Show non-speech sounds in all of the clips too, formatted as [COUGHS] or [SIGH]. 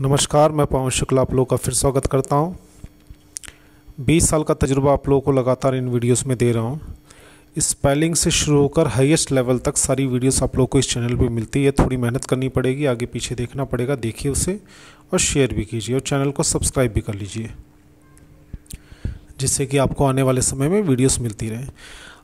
नमस्कार मैं पवन शुक्ला आप लोग का फिर स्वागत करता हूं 20 साल का तजुर्बा आप लोगों को लगातार इन वीडियोस में दे रहा हूं स्पेलिंग से शुरू होकर हाईएस्ट लेवल तक सारी वीडियोस आप लोग को इस चैनल पे मिलती है थोड़ी मेहनत करनी पड़ेगी आगे पीछे देखना पड़ेगा देखिए उसे और शेयर भी कीजिए और चैनल को सब्सक्राइब भी कर लीजिए जिससे कि आपको आने वाले समय में वीडियोज़ मिलती रहें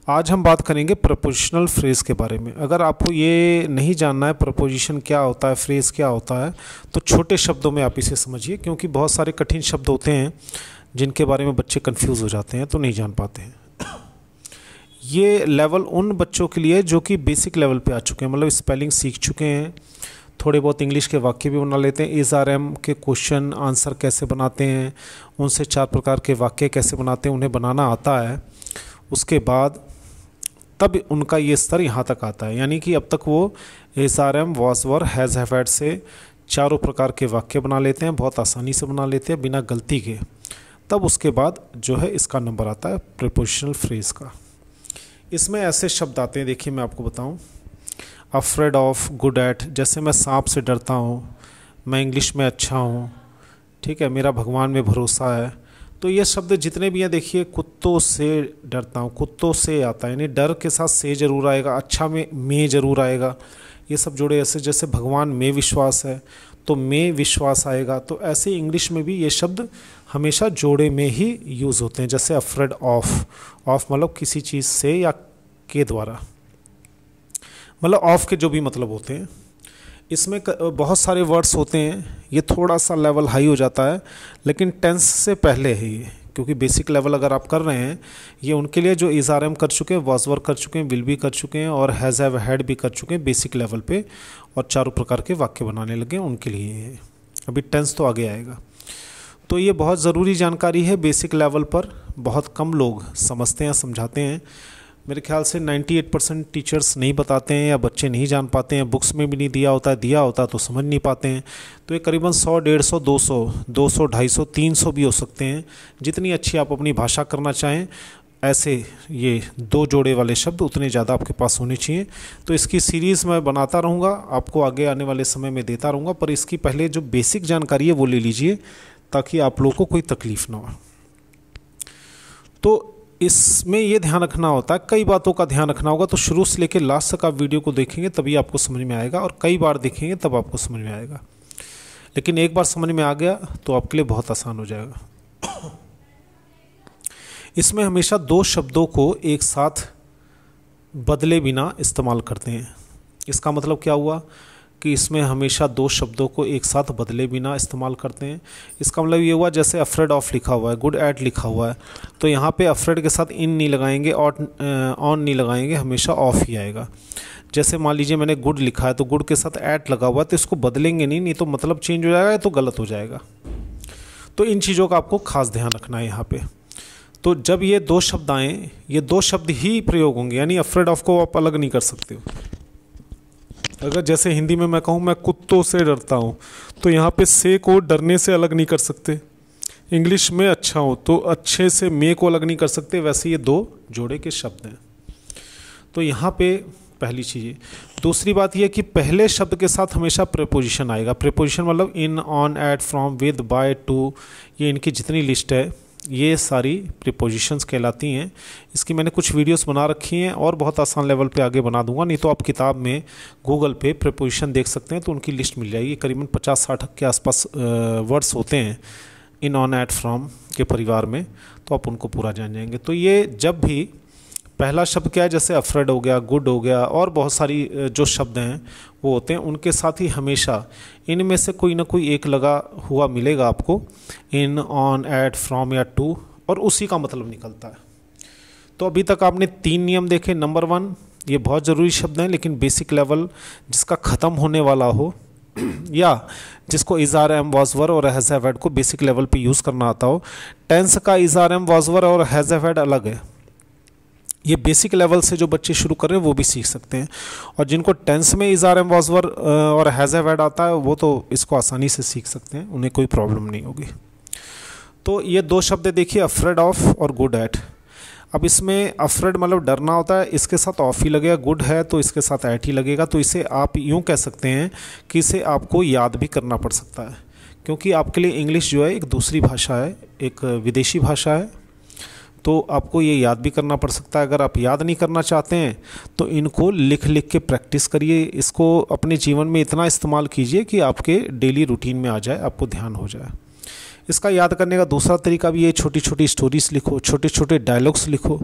आज हम बात करेंगे प्रपोजिशनल फ्रेज़ के बारे में अगर आपको ये नहीं जानना है प्रपोजिशन क्या होता है फ्रेज़ क्या होता है तो छोटे शब्दों में आप इसे समझिए क्योंकि बहुत सारे कठिन शब्द होते हैं जिनके बारे में बच्चे कन्फ्यूज़ हो जाते हैं तो नहीं जान पाते हैं [COUGHS] ये लेवल उन बच्चों के लिए जो कि बेसिक लेवल पे आ चुके हैं मतलब स्पेलिंग सीख चुके हैं थोड़े बहुत इंग्लिश के वाक्य भी बना लेते हैं एज आर एम के क्वेश्चन आंसर कैसे बनाते हैं उनसे चार प्रकार के वाक्य कैसे बनाते हैं उन्हें बनाना आता है उसके बाद तब उनका ये स्तर यहाँ तक आता है यानी कि अब तक वो is are am was were has have had से चारों प्रकार के वाक्य बना लेते हैं बहुत आसानी से बना लेते हैं बिना गलती के तब उसके बाद जो है इसका नंबर आता है प्रिपोजिशनल फ्रेज़ का इसमें ऐसे शब्द आते हैं देखिए मैं आपको बताऊं अफ्रेड ऑफ गुड एट जैसे मैं सांप से डरता हूँ मैं इंग्लिश में अच्छा हूँ ठीक है मेरा भगवान में भरोसा है तो ये शब्द जितने भी हैं देखिए कुत्तों से डरता हूँ कुत्तों से आता है यानी डर के साथ से जरूर आएगा अच्छा में मे जरूर आएगा ये सब जुड़े ऐसे जैसे भगवान में विश्वास है तो में विश्वास आएगा तो ऐसे इंग्लिश में भी ये शब्द हमेशा जोड़े में ही यूज़ होते हैं जैसे अफ्रेड ऑफ ऑफ मतलब किसी चीज़ से या के द्वारा मतलब ऑफ के जो भी मतलब होते हैं इसमें बहुत सारे वर्ड्स होते हैं ये थोड़ा सा लेवल हाई हो जाता है लेकिन टेंस से पहले है ये क्योंकि बेसिक लेवल अगर आप कर रहे हैं ये उनके लिए जो इज़ आर एम कर चुके हैं वॉज वर्क कर चुके हैं विल भी कर चुके हैं और हैज़ हैव हैड भी कर चुके हैं बेसिक लेवल पे और चारों प्रकार के वाक्य बनाने लगे उनके लिए अभी टेंस तो आगे आएगा तो ये बहुत ज़रूरी जानकारी है बेसिक लेवल पर बहुत कम लोग समझते हैं समझाते हैं मेरे ख्याल से 98 परसेंट टीचर्स नहीं बताते हैं या बच्चे नहीं जान पाते हैं बुक्स में भी नहीं दिया होता दिया होता तो समझ नहीं पाते हैं तो ये करीबन 100 डेढ़ सौ दो सौ दो सौ ढाई सौ तीन सौ भी हो सकते हैं जितनी अच्छी आप अपनी भाषा करना चाहें ऐसे ये दो जोड़े वाले शब्द उतने ज़्यादा आपके पास होने चाहिए तो इसकी सीरीज़ मैं बनाता रहूँगा आपको आगे आने वाले समय में देता रहूँगा पर इसकी पहले जो बेसिक जानकारी है वो ले लीजिए ताकि आप लोगों को कोई तकलीफ़ ना हो तो इसमें ये ध्यान रखना होता है कई बातों का ध्यान रखना होगा तो शुरू से लेकर लास्ट तक आप वीडियो को देखेंगे तभी आपको समझ में आएगा और कई बार देखेंगे तब आपको समझ में आएगा लेकिन एक बार समझ में आ गया तो आपके लिए बहुत आसान हो जाएगा इसमें हमेशा दो शब्दों को एक साथ बदले बिना इस्तेमाल करते हैं इसका मतलब क्या हुआ कि इसमें हमेशा दो शब्दों को एक साथ बदले बिना इस्तेमाल करते हैं इसका मतलब ये हुआ जैसे अफ्रेड ऑफ लिखा हुआ है गुड एट लिखा हुआ है तो यहाँ पे अफ्रेड के साथ इन नहीं लगाएंगे और ऑन नहीं लगाएंगे हमेशा ऑफ ही आएगा जैसे मान लीजिए मैंने गुड लिखा है तो गुड के साथ ऐट लगा हुआ है तो इसको बदलेंगे नहीं नहीं तो मतलब चेंज हो जाएगा या तो गलत हो जाएगा तो इन चीज़ों का आपको खास ध्यान रखना है यहाँ पर तो जब ये दो शब्द आएँ ये दो शब्द ही प्रयोग होंगे यानी अफ्रेड ऑफ को आप अलग नहीं कर सकते हो अगर जैसे हिंदी में मैं कहूँ मैं कुत्तों से डरता हूँ तो यहाँ पे से को डरने से अलग नहीं कर सकते इंग्लिश में अच्छा हो तो अच्छे से मे को अलग नहीं कर सकते वैसे ये दो जोड़े के शब्द हैं तो यहाँ पे पहली चीज़ दूसरी बात यह कि पहले शब्द के साथ हमेशा प्रेपोजिशन आएगा प्रेपोजिशन मतलब in on at from with by to ये इनकी जितनी लिस्ट है ये सारी प्रिपोजिशंस कहलाती हैं इसकी मैंने कुछ वीडियोस बना रखी हैं और बहुत आसान लेवल पे आगे बना दूंगा नहीं तो आप किताब में गूगल पे प्रिपोजिशन देख सकते हैं तो उनकी लिस्ट मिल जाएगी करीबन पचास साठ के आसपास वर्ड्स होते हैं इन ऑन एट फ्रॉम के परिवार में तो आप उनको पूरा जान जाएंगे तो ये जब भी पहला शब्द क्या है जैसे अफ्रेड हो गया गुड हो गया और बहुत सारी जो शब्द हैं वो होते हैं उनके साथ ही हमेशा इनमें से कोई ना कोई एक लगा हुआ मिलेगा आपको इन ऑन एट फ्रॉम या टू और उसी का मतलब निकलता है तो अभी तक आपने तीन नियम देखे नंबर वन ये बहुत ज़रूरी शब्द हैं लेकिन बेसिक लेवल जिसका ख़त्म होने वाला हो [CLEARS THROAT] या जिसको इज़ार एम वॉजवर और हैज़ एफ को बेसिक लेवल पे यूज़ करना आता हो टेंस का इज़ार एम वॉजवर और हैज़ एफ अलग है ये बेसिक लेवल से जो बच्चे शुरू कर रहे हैं वो भी सीख सकते हैं और जिनको टेंस में इज़ार एम वॉजवर और हैज़ एड आता है वो तो इसको आसानी से सीख सकते हैं उन्हें कोई प्रॉब्लम नहीं होगी तो ये दो शब्द देखिए अफ्रेड ऑफ और गुड एट अब इसमें अफ्रेड मतलब डरना होता है इसके साथ ऑफ ही लगेगा गुड है तो इसके साथ ऐट ही लगेगा तो इसे आप यूँ कह सकते हैं कि इसे आपको याद भी करना पड़ सकता है क्योंकि आपके लिए इंग्लिश जो है एक दूसरी भाषा है एक विदेशी भाषा है तो आपको ये याद भी करना पड़ सकता है अगर आप याद नहीं करना चाहते हैं तो इनको लिख लिख के प्रैक्टिस करिए इसको अपने जीवन में इतना इस्तेमाल कीजिए कि आपके डेली रूटीन में आ जाए आपको ध्यान हो जाए इसका याद करने का दूसरा तरीका भी ये छोटी छोटी स्टोरीज लिखो छोटे छोटे डायलॉग्स लिखो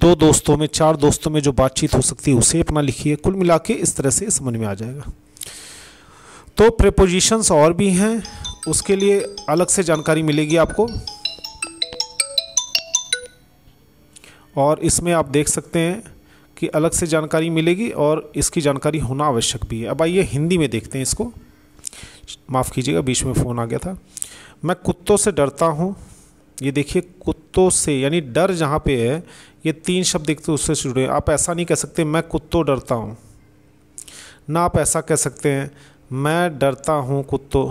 दो दोस्तों में चार दोस्तों में जो बातचीत हो सकती है उसे अपना लिखिए कुल मिला के इस तरह से समझ में आ जाएगा तो प्रेपोजिशंस और भी हैं उसके लिए अलग से जानकारी मिलेगी आपको और इसमें आप देख सकते हैं कि अलग से जानकारी मिलेगी और इसकी जानकारी होना आवश्यक भी है अब आइए हिंदी में देखते हैं इसको माफ़ कीजिएगा बीच में फ़ोन आ गया था मैं कुत्तों से डरता हूँ ये देखिए कुत्तों से यानी डर जहाँ पे है ये तीन शब्द देखते तो उससे जुड़े हैं आप ऐसा नहीं कह सकते मैं कुत्तों डरता हूँ ना आप ऐसा कह सकते हैं मैं डरता हूँ कुत्तों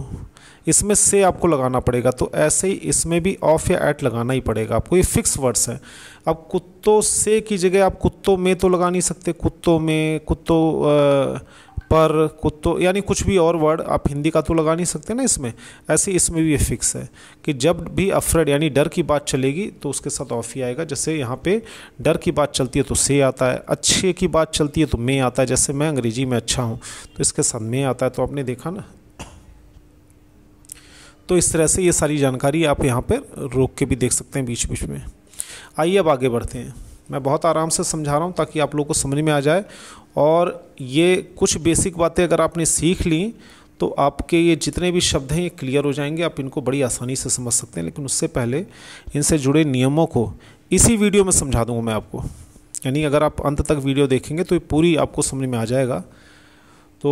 इसमें से आपको लगाना पड़ेगा तो ऐसे ही इसमें भी ऑफ या ऐट लगाना ही पड़ेगा आपको ये फिक्स वर्ड्स हैं अब कुत्तों से की जगह आप कुत्तों में तो लगा नहीं सकते कुत्तों में कुत्तों पर कुत्तों यानी कुछ भी और वर्ड आप हिंदी का तो लगा नहीं सकते ना इसमें ऐसे इसमें भी ये फिक्स है कि जब भी अफ्रेड यानी डर की बात चलेगी तो उसके साथ ऑफ ही आएगा जैसे यहाँ पे डर की बात चलती है तो से आता है अच्छे की बात चलती है तो मे आता है जैसे मैं अंग्रेजी में अच्छा हूँ तो इसके साथ मे आता है तो आपने देखा ना तो इस तरह से ये सारी जानकारी आप यहाँ पर रोक के भी देख सकते हैं बीच बीच में आइए अब आगे बढ़ते हैं मैं बहुत आराम से समझा रहा हूँ ताकि आप लोग को समझ में आ जाए और ये कुछ बेसिक बातें अगर आपने सीख ली तो आपके ये जितने भी शब्द हैं ये क्लियर हो जाएंगे आप इनको बड़ी आसानी से समझ सकते हैं लेकिन उससे पहले इनसे जुड़े नियमों को इसी वीडियो में समझा दूंगा मैं आपको यानी अगर आप अंत तक वीडियो देखेंगे तो ये पूरी आपको समझ में आ जाएगा तो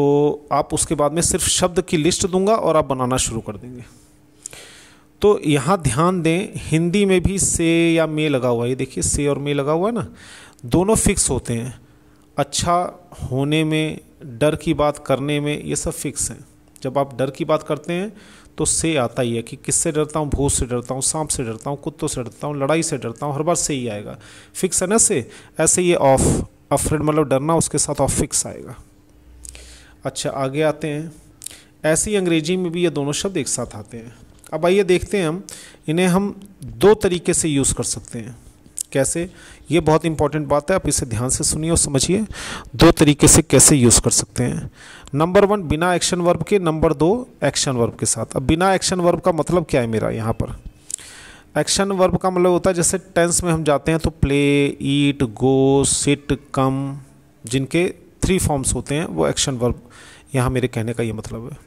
आप उसके बाद में सिर्फ शब्द की लिस्ट दूंगा और आप बनाना शुरू कर देंगे तो यहाँ ध्यान दें हिंदी में भी से या मे लगा हुआ है ये देखिए से और मे लगा हुआ है ना दोनों फिक्स होते हैं अच्छा होने में डर की बात करने में ये सब फिक्स हैं जब आप डर की बात करते हैं तो से आता ही है कि किससे डरता हूँ भूत से डरता हूँ सांप से डरता हूँ कुत्तों से डरता हूँ लड़ाई से डरता हूँ हर बार से ही आएगा फिक्स है ना से ऐसे ये ऑफ अफ्रेड मतलब डरना उसके साथ ऑफ फिक्स आएगा अच्छा आगे आते हैं ऐसे ही अंग्रेजी में भी ये दोनों शब्द एक साथ आते हैं अब आइए देखते हैं हम इन्हें हम दो तरीके से यूज़ कर सकते हैं कैसे ये बहुत इंपॉर्टेंट बात है आप इसे ध्यान से सुनिए और समझिए दो तरीके से कैसे यूज़ कर सकते हैं नंबर वन बिना एक्शन वर्ब के नंबर दो एक्शन वर्ब के साथ अब बिना एक्शन वर्ब का मतलब क्या है मेरा यहाँ पर एक्शन वर्ब का मतलब होता है जैसे टेंस में हम जाते हैं तो प्ले ईट गो सिट कम जिनके थ्री फॉर्म्स होते हैं वो एक्शन वर्ब यहाँ मेरे कहने का ये मतलब है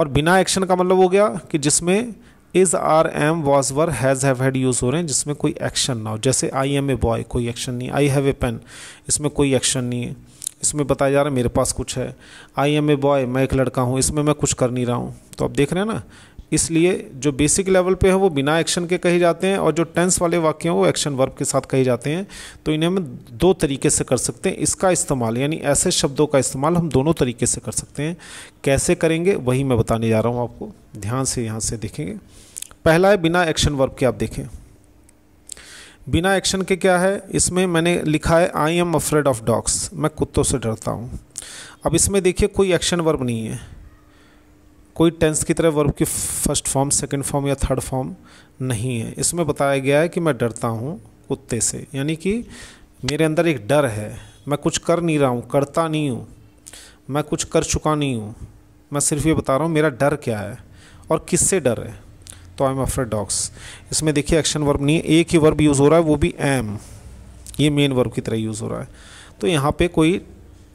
और बिना एक्शन का मतलब हो गया कि जिसमें is are am was were has have had use हो रहे हैं जिसमें कोई एक्शन ना हो जैसे आई एम ए बॉय कोई एक्शन नहीं आई हैव ए पेन इसमें कोई एक्शन नहीं है इसमें बताया जा रहा है मेरे पास कुछ है आई एम ए बॉय मैं एक लड़का हूँ इसमें मैं कुछ कर नहीं रहा हूँ तो आप देख रहे हैं ना इसलिए जो बेसिक लेवल पे है वो बिना एक्शन के कहे जाते हैं और जो टेंस वाले वाक्य हैं वो एक्शन वर्ब के साथ कहे जाते हैं तो इन्हें हम दो तरीके से कर सकते हैं इसका इस्तेमाल यानी ऐसे शब्दों का इस्तेमाल हम दोनों तरीके से कर सकते हैं कैसे करेंगे वही मैं बताने जा रहा हूँ आपको ध्यान से यहाँ से देखेंगे पहला है बिना एक्शन वर्ब के आप देखें बिना एक्शन के क्या है इसमें मैंने लिखा है I am afraid of dogs मैं कुत्तों से डरता हूँ अब इसमें देखिए कोई एक्शन वर्ब नहीं है कोई टेंस की तरह वर्ब की फर्स्ट फॉर्म सेकंड फॉर्म या थर्ड फॉर्म नहीं है इसमें बताया गया है कि मैं डरता हूँ कुत्ते से यानी कि मेरे अंदर एक डर है मैं कुछ कर नहीं रहा हूँ करता नहीं हूँ मैं कुछ कर चुका नहीं हूँ मैं सिर्फ ये बता रहा हूँ मेरा डर क्या है और किससे डर है तो आई एम अफ्रेड डॉग्स इसमें देखिए एक्शन वर्ब नहीं है एक ही वर्ब यूज़ हो रहा है वो भी एम ये मेन वर्ब की तरह यूज़ हो रहा है तो यहाँ पे कोई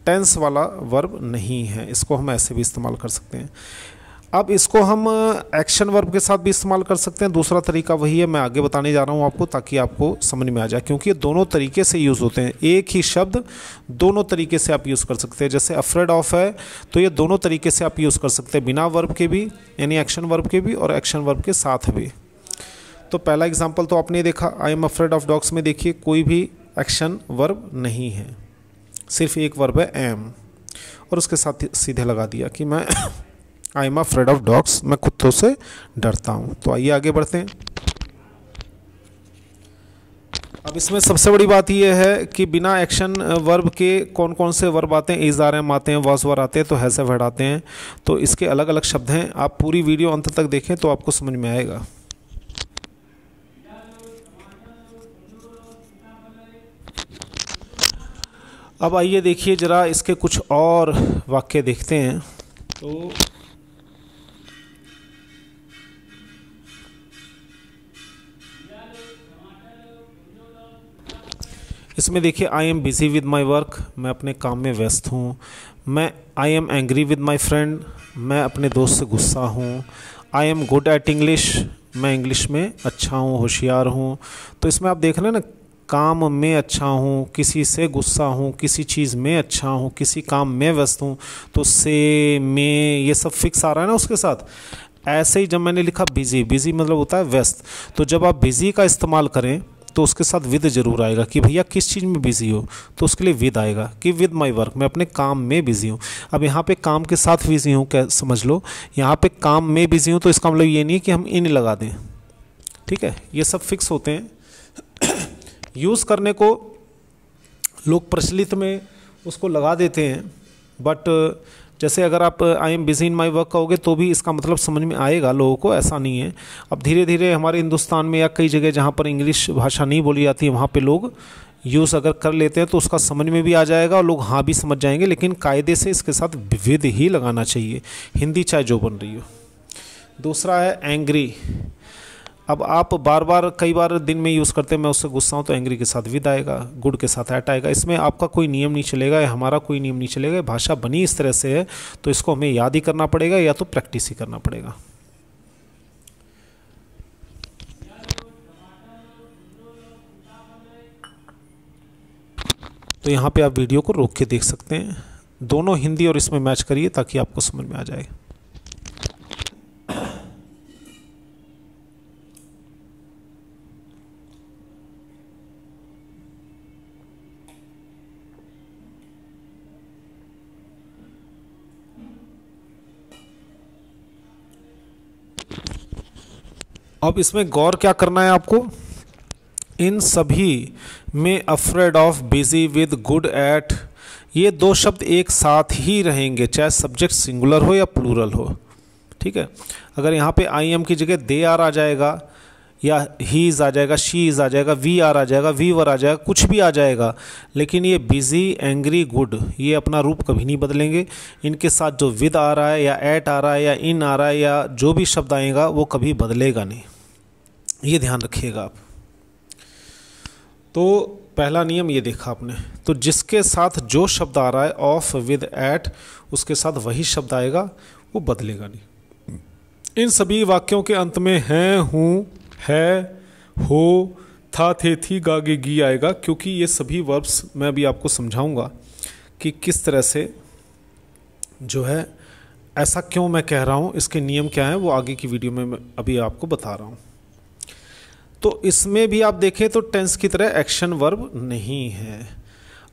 टेंस वाला वर्ब नहीं है इसको हम ऐसे भी इस्तेमाल कर सकते हैं अब इसको हम एक्शन वर्ब के साथ भी इस्तेमाल कर सकते हैं दूसरा तरीका वही है मैं आगे बताने जा रहा हूँ आपको ताकि आपको समझ में आ जाए क्योंकि ये दोनों तरीके से यूज़ होते हैं एक ही शब्द दोनों तरीके से आप यूज़ कर सकते हैं जैसे अफ्रेड ऑफ है तो ये दोनों तरीके से आप यूज़ कर सकते हैं बिना वर्ब के भी यानी एक्शन वर्ब के भी और एक्शन वर्ब के साथ भी तो पहला एग्जाम्पल तो आपने देखा I am afraid of dogs में देखिए कोई भी एक्शन वर्ब नहीं है सिर्फ एक वर्ब है एम और उसके साथ सीधे लगा दिया कि मैं I am afraid of dogs मैं कुत्तों से डरता हूँ तो आइए आगे बढ़ते हैं अब इसमें सबसे बड़ी बात यह है कि बिना एक्शन वर्ब के कौन कौन से वर्ब आते हैं इज रहे एम आते हैं वॉज वर आते हैं तो हैसे वेड आते हैं तो इसके अलग अलग शब्द हैं आप पूरी वीडियो अंत तक देखें तो आपको समझ में आएगा अब आइए देखिए ज़रा इसके कुछ और वाक्य देखते हैं तो इसमें देखिए I am busy with my work मैं अपने काम में व्यस्त हूँ मैं I am angry with my friend मैं अपने दोस्त से गुस्सा हूँ I am good at English मैं इंग्लिश में अच्छा हूँ होशियार हूँ तो इसमें आप देख रहे हैं ना काम में अच्छा हूँ किसी से गुस्सा हूँ किसी चीज़ में अच्छा हूँ किसी काम में व्यस्त हूँ तो से में ये सब फिक्स आ रहा है ना उसके साथ ऐसे ही जब मैंने लिखा बिज़ी बिज़ी मतलब होता है व्यस्त तो जब आप बिज़ी का इस्तेमाल करें तो उसके साथ विद जरूर आएगा कि भैया किस चीज़ में बिज़ी हो तो उसके लिए विद आएगा कि विद माई वर्क मैं अपने काम में बिज़ी हूँ अब यहाँ पे काम के साथ बिज़ी हूँ क्या समझ लो यहाँ पे काम में बिज़ी हूँ तो इसका मतलब ये नहीं कि हम इन लगा दें ठीक है ये सब फिक्स होते हैं यूज़ [CLEARS THROAT] करने को लोग प्रचलित में उसको लगा देते हैं बट जैसे अगर आप I am busy in my work कहोगे तो भी इसका मतलब समझ में आएगा लोगों को ऐसा नहीं है अब धीरे धीरे हमारे हिंदुस्तान में या कई जगह जहाँ पर इंग्लिश भाषा नहीं बोली जाती है वहाँ पर लोग यूज़ अगर कर लेते हैं तो उसका समझ में भी आ जाएगा और लोग हाँ भी समझ जाएंगे लेकिन कायदे से इसके साथ विविध ही लगाना चाहिए हिंदी चाहे जो बन रही हो दूसरा है एंग्री अब आप बार बार कई बार दिन में यूज़ करते हैं मैं उससे गुस्सा हूँ तो एंग्री के साथ विद आएगा गुड के साथ ऐट आएगा इसमें आपका कोई नियम नहीं चलेगा या हमारा कोई नियम नहीं चलेगा भाषा बनी इस तरह से है तो इसको हमें याद ही करना पड़ेगा या तो प्रैक्टिस ही करना पड़ेगा तो यहाँ पे आप वीडियो को रोक के देख सकते हैं दोनों हिंदी और इसमें मैच करिए ताकि आपको समझ में आ जाए अब इसमें गौर क्या करना है आपको इन सभी में afraid of busy with good at ये दो शब्द एक साथ ही रहेंगे चाहे सब्जेक्ट सिंगुलर हो या प्लूरल हो ठीक है अगर यहाँ पे आई एम की जगह दे आर आ जाएगा या ही इज आ जाएगा शी इज़ आ जाएगा वी आर आ जाएगा वी वर आ जाएगा कुछ भी आ जाएगा लेकिन ये बिज़ी एंग्री गुड ये अपना रूप कभी नहीं बदलेंगे इनके साथ जो विद आ रहा है या एट आ रहा है या इन आ रहा है या जो भी शब्द आएगा वो कभी बदलेगा नहीं ये ध्यान रखिएगा आप तो पहला नियम ये देखा आपने तो जिसके साथ जो शब्द आ रहा है ऑफ विद एट उसके साथ वही शब्द आएगा वो बदलेगा नहीं इन सभी वाक्यों के अंत में है हूँ है हो था थे थी गागे गी आएगा क्योंकि ये सभी वर्ब्स मैं अभी आपको समझाऊंगा कि किस तरह से जो है ऐसा क्यों मैं कह रहा हूँ इसके नियम क्या हैं वो आगे की वीडियो में मैं अभी आपको बता रहा हूँ तो इसमें भी आप देखें तो टेंस की तरह एक्शन वर्ब नहीं है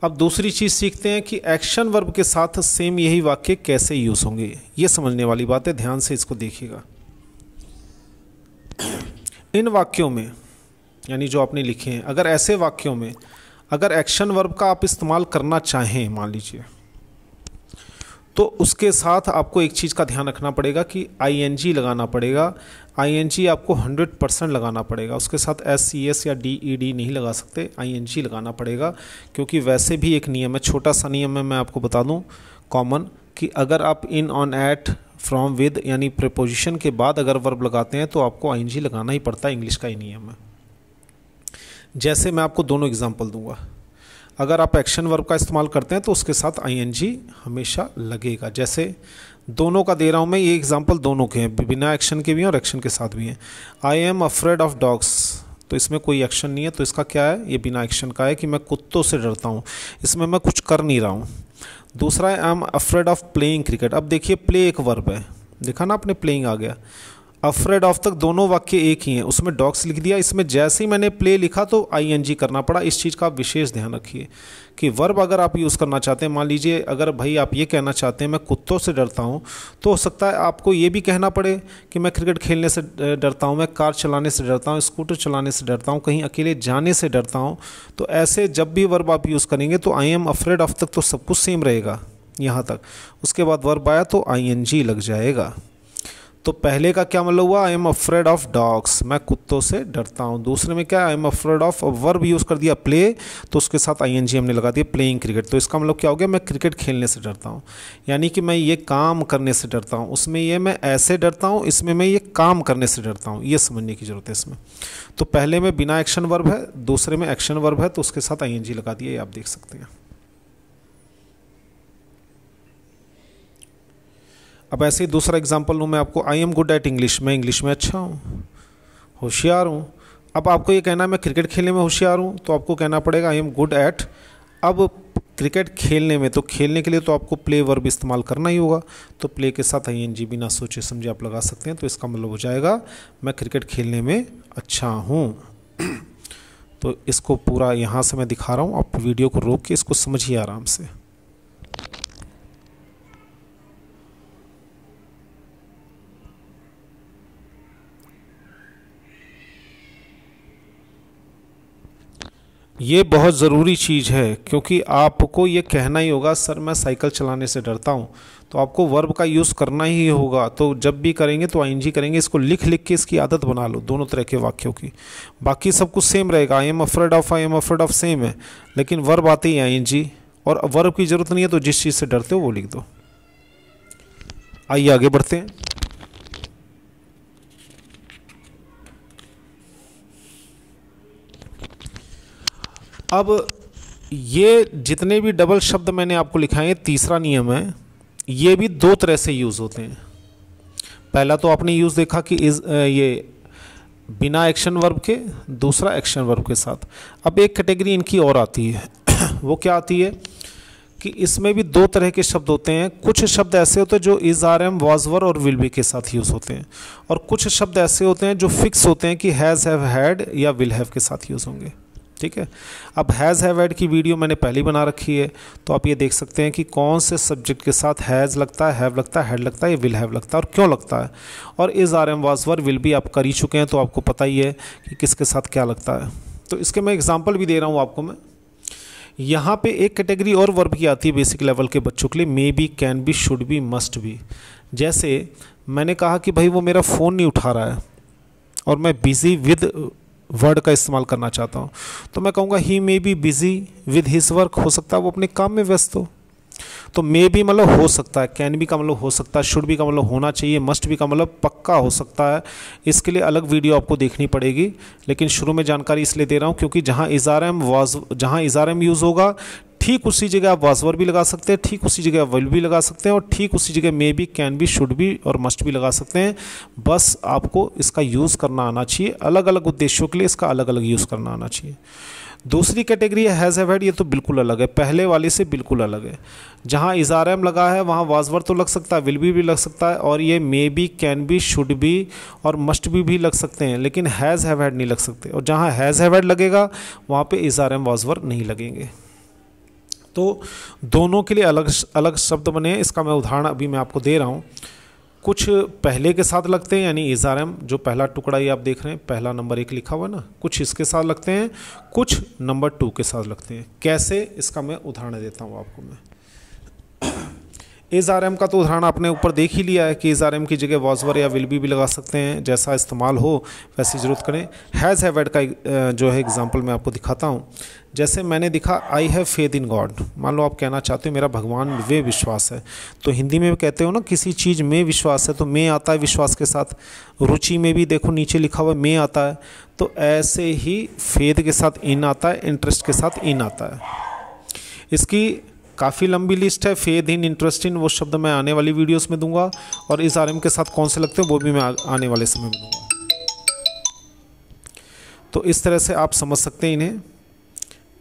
अब दूसरी चीज़ सीखते हैं कि एक्शन वर्ब के साथ सेम यही वाक्य कैसे यूज़ होंगे ये समझने वाली बात है ध्यान से इसको देखिएगा इन वाक्यों में यानी जो आपने लिखे हैं अगर ऐसे वाक्यों में अगर एक्शन वर्ब का आप इस्तेमाल करना चाहें मान लीजिए तो उसके साथ आपको एक चीज़ का ध्यान रखना पड़ेगा कि आई लगाना पड़ेगा आई आपको 100 परसेंट लगाना पड़ेगा उसके साथ एस सी एस या डी ई डी नहीं लगा सकते आई लगाना पड़ेगा क्योंकि वैसे भी एक नियम है छोटा सा नियम है मैं आपको बता दूँ कॉमन कि अगर आप in on at from with यानी प्रपोजिशन के बाद अगर वर्ब लगाते हैं तो आपको आई लगाना ही पड़ता है इंग्लिश का ही नियम है जैसे मैं आपको दोनों एग्जाम्पल दूंगा अगर आप एक्शन वर्ब का इस्तेमाल करते हैं तो उसके साथ आईएनजी हमेशा लगेगा जैसे दोनों का दे रहा हूँ मैं ये एग्जाम्पल दोनों के हैं बिना एक्शन के भी हैं और एक्शन के साथ भी हैं I am afraid of dogs तो इसमें कोई एक्शन नहीं है तो इसका क्या है ये बिना एक्शन का है कि मैं कुत्तों से डरता हूँ इसमें मैं कुछ कर नहीं रहा हूँ दूसरा है I am afraid of playing cricket अब देखिए प्ले एक वर्ब है देखा ना आपने प्लेइंग आ गया अफ्रेड ऑफ तक दोनों वाक्य एक ही हैं उसमें डॉग्स लिख दिया इसमें जैसे ही मैंने प्ले लिखा तो आईएनजी करना पड़ा इस चीज़ का आप विशेष ध्यान रखिए कि वर्ब अगर आप यूज़ करना चाहते हैं मान लीजिए अगर भाई आप ये कहना चाहते हैं मैं कुत्तों से डरता हूँ तो हो सकता है आपको ये भी कहना पड़े कि मैं क्रिकेट खेलने से डरता हूँ मैं कार चलाने से डरता हूँ स्कूटर चलाने से डरता हूँ कहीं अकेले जाने से डरता हूँ तो ऐसे जब भी वर्ब आप यूज़ करेंगे तो आई एम अफ्रेड ऑफ तक तो सब कुछ सेम रहेगा यहाँ तक उसके बाद वर्ब आया तो आई लग जाएगा तो पहले का क्या मतलब हुआ I am afraid of dogs मैं कुत्तों से डरता हूँ दूसरे में क्या I am afraid of verb use कर दिया प्ले तो उसके साथ आई एन जी हमने लगा दिया प्लेइंग क्रिकेट तो इसका मतलब क्या हो गया मैं क्रिकेट खेलने से डरता हूँ यानी कि मैं ये काम करने से डरता हूँ उसमें ये मैं ऐसे डरता हूँ इसमें मैं ये काम करने से डरता हूँ ये समझने की ज़रूरत है इसमें तो पहले में बिना एक्शन वर्ब है दूसरे में एक्शन वर्ब है तो उसके साथ आई एन जी लगा दिया ये आप देख सकते हैं अब ऐसे ही दूसरा एग्जाम्पल लूँ मैं आपको I am good at English मैं इंग्लिश में अच्छा हूँ होशियार हूँ अब आपको ये कहना मैं क्रिकेट खेलने में होशियार हूँ तो आपको कहना पड़ेगा आई एम गुड एट अब क्रिकेट खेलने में तो खेलने के लिए तो आपको प्ले वर्ब इस्तेमाल करना ही होगा तो प्ले के साथ आई एन जी बिना सोचे समझे आप लगा सकते हैं तो इसका मतलब हो जाएगा मैं क्रिकेट खेलने में अच्छा हूँ [CLEARS THROAT] तो इसको पूरा यहाँ से मैं दिखा रहा हूँ आप वीडियो को रोक के इसको समझिए आराम से ये बहुत ज़रूरी चीज़ है क्योंकि आपको ये कहना ही होगा सर मैं साइकिल चलाने से डरता हूँ तो आपको वर्ब का यूज़ करना ही होगा तो जब भी करेंगे तो आई करेंगे इसको लिख लिख के इसकी आदत बना लो दोनों तरह के वाक्यों की बाकी सब कुछ सेम रहेगा I am afraid of I am afraid of same है लेकिन वर्ब आते ही आई और वर्ब की ज़रूरत नहीं है तो जिस चीज़ से डरते हो वो लिख दो आइए आगे बढ़ते हैं अब ये जितने भी डबल शब्द मैंने आपको लिखाए हैं तीसरा नियम है ये भी दो तरह से यूज़ होते हैं पहला तो आपने यूज़ देखा कि इस ये बिना एक्शन वर्ब के दूसरा एक्शन वर्ब के साथ अब एक कैटेगरी इनकी और आती है [CLEARS THROAT] वो क्या आती है कि इसमें भी दो तरह के शब्द होते हैं कुछ शब्द ऐसे होते हैं जो इज़ आर एम वर और विल बी के साथ यूज़ होते हैं और कुछ शब्द ऐसे होते हैं जो फिक्स होते हैं कि हैज़ हैव हैड या विल हैव के साथ यूज़ होंगे ठीक है अब हैज़ हैव एड की वीडियो मैंने पहली बना रखी है तो आप ये देख सकते हैं कि कौन से सब्जेक्ट के साथ हैज़ लगता है हैव लगता है हेड लगता है विल हैव लगता है और क्यों लगता है और is are am was were will भी आप कर ही चुके हैं तो आपको पता ही है कि किसके साथ क्या लगता है तो इसके मैं एग्ज़ाम्पल भी दे रहा हूँ आपको मैं यहाँ पे एक कैटेगरी और वर्ब की आती है बेसिक लेवल के बच्चों के लिए may be can be should be must be जैसे मैंने कहा कि भाई वो मेरा फ़ोन नहीं उठा रहा है और मैं बिज़ी विद वर्ड का इस्तेमाल करना चाहता हूँ तो मैं कहूँगा he may be busy with his work हो सकता है वो अपने काम में व्यस्त हो तो मे भी मतलब हो सकता है कैन भी का मतलब हो सकता है शुड भी का मतलब होना चाहिए मस्ट भी का मतलब पक्का हो सकता है इसके लिए अलग वीडियो आपको देखनी पड़ेगी लेकिन शुरू में जानकारी इसलिए दे रहा हूँ क्योंकि जहाँ इज़ारम वाज जहाँ इज़ारम यूज़ होगा ठीक उसी जगह आप वाजवर भी लगा सकते हैं ठीक उसी जगह विल भी लगा सकते हैं और ठीक उसी जगह मे भी कैन भी शुड भी और मस्ट भी लगा सकते हैं बस आपको इसका यूज़ करना आना चाहिए अलग अलग उद्देश्यों के लिए इसका अलग अलग यूज़ करना आना चाहिए दूसरी कैटेगरी है हैज़ एवेड ये तो बिल्कुल अलग है पहले वाले से बिल्कुल अलग है जहाँ इज़ार एम लगा है वहाँ वाजवर तो लग सकता है विल भी भी लग सकता है और ये may be can be should be और मस्ट भी भी लग सकते हैं लेकिन हैज़ हैवेड नहीं लग सकते और जहाँ हैज़ हैवेड लगेगा वहाँ पे इज़ार एम वाजवर नहीं लगेंगे तो दोनों के लिए अलग अलग शब्द बने इसका मैं उदाहरण अभी मैं आपको दे रहा हूँ कुछ पहले के साथ लगते हैं यानी इज़ार एम जो पहला टुकड़ा ये आप देख रहे हैं पहला नंबर एक लिखा हुआ है ना कुछ इसके साथ लगते हैं कुछ नंबर टू के साथ लगते हैं कैसे इसका मैं उदाहरण देता हूँ आपको मैं एज आर एम का तो उदाहरण आपने ऊपर देख ही लिया है कि एज आर एम की जगह वॉजवर या विल बी भी लगा सकते हैं जैसा इस्तेमाल हो वैसी ज़रूरत करें हैज़ हैवेड का जो है एग्जाम्पल मैं आपको दिखाता हूँ जैसे मैंने दिखा I have faith in God मान लो आप कहना चाहते हो मेरा भगवान वे विश्वास है तो हिंदी में कहते हो ना किसी चीज़ में विश्वास है तो में आता है विश्वास के साथ रुचि में भी देखो नीचे लिखा हुआ में आता है तो ऐसे ही फेद के साथ इन आता है इंटरेस्ट के साथ इन आता है इसकी काफ़ी लंबी लिस्ट है फेद इन इंटरेस्ट इन वो शब्द मैं आने वाली वीडियोस में दूंगा और इस आर के साथ कौन से लगते हैं वो भी मैं आने वाले समय में दूंगा तो इस तरह से आप समझ सकते हैं इन्हें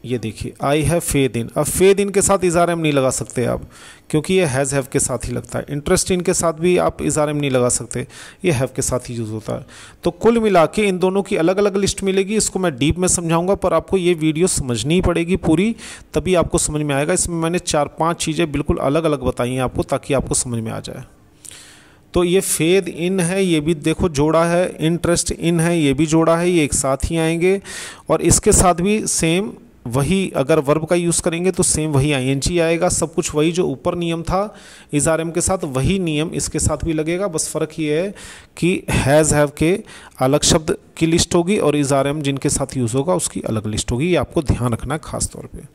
ये देखिए आई हैव फे दिन अब फे दिन के साथ इज़ार एम नहीं लगा सकते आप क्योंकि ये हैज़ हैव के साथ ही लगता है इंटरेस्ट इनके साथ भी आप इज़ार एम नहीं लगा सकते ये हैव के साथ ही यूज़ होता है तो कुल मिला के इन दोनों की अलग अलग लिस्ट मिलेगी इसको मैं डीप में समझाऊंगा पर आपको ये वीडियो समझनी ही पड़ेगी पूरी तभी आपको समझ में आएगा इसमें मैंने चार पाँच चीज़ें बिल्कुल अलग अलग बताई हैं आपको ताकि आपको समझ में आ जाए तो ये फेद इन है ये भी देखो जोड़ा है इंटरेस्ट इन है ये भी जोड़ा है ये एक साथ ही आएंगे और इसके साथ भी सेम वही अगर वर्ब का यूज़ करेंगे तो सेम वही आई आएगा सब कुछ वही जो ऊपर नियम था इज आर एम के साथ वही नियम इसके साथ भी लगेगा बस फ़र्क ये है कि हैज़ हैव के अलग शब्द की लिस्ट होगी और इज आर एम जिनके साथ यूज़ होगा उसकी अलग लिस्ट होगी ये आपको ध्यान रखना है ख़ास तौर पर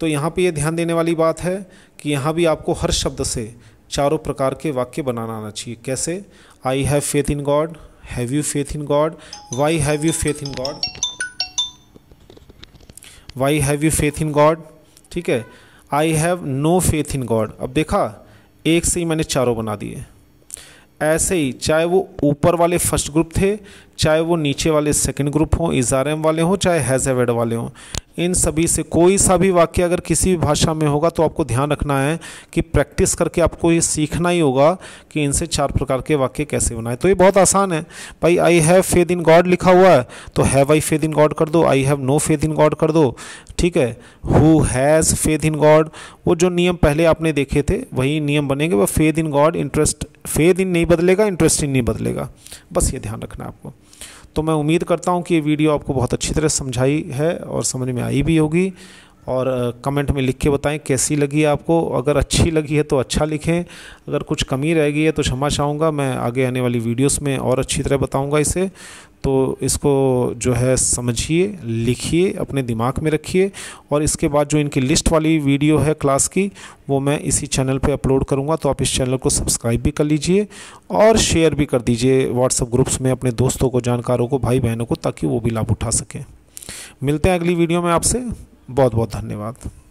तो यहाँ पे ये ध्यान देने वाली बात है कि यहाँ भी आपको हर शब्द से चारों प्रकार के वाक्य बनाना आना चाहिए कैसे I have faith in God have you faith in God why have you faith in God why have you faith in God ठीक है I have no faith in God अब देखा एक से ही मैंने चारों बना दिए ऐसे ही चाहे वो ऊपर वाले फर्स्ट ग्रुप थे चाहे वो नीचे वाले सेकंड ग्रुप हों इजारम वाले हों चाहे एवेड वाले हों इन सभी से कोई सा भी वाक्य अगर किसी भी भाषा में होगा तो आपको ध्यान रखना है कि प्रैक्टिस करके आपको ये सीखना ही होगा कि इनसे चार प्रकार के वाक्य कैसे बनाए तो ये बहुत आसान है भाई आई हैव फेद इन गॉड लिखा हुआ है तो हैव आई फेद इन गॉड कर दो I have no faith in God कर दो ठीक है who has faith in God वो जो नियम पहले आपने देखे थे वही नियम बनेंगे वह फेद इन गॉड इंटरेस्ट फेद इन नहीं बदलेगा इंटरेस्ट इन नहीं बदलेगा बस ये ध्यान रखना आपको तो मैं उम्मीद करता हूँ कि ये वीडियो आपको बहुत अच्छी तरह समझाई है और समझ में आई भी होगी और कमेंट में लिख के बताएं कैसी लगी आपको अगर अच्छी लगी है तो अच्छा लिखें अगर कुछ कमी रह गई है तो क्षमा चाहूँगा मैं आगे आने वाली वीडियोस में और अच्छी तरह बताऊँगा इसे तो इसको जो है समझिए लिखिए अपने दिमाग में रखिए और इसके बाद जो इनकी लिस्ट वाली वीडियो है क्लास की वो मैं इसी चैनल पे अपलोड करूँगा तो आप इस चैनल को सब्सक्राइब भी कर लीजिए और शेयर भी कर दीजिए व्हाट्सअप ग्रुप्स में अपने दोस्तों को जानकारों को भाई बहनों को ताकि वो भी लाभ उठा सकें मिलते हैं अगली वीडियो में आपसे बहुत बहुत धन्यवाद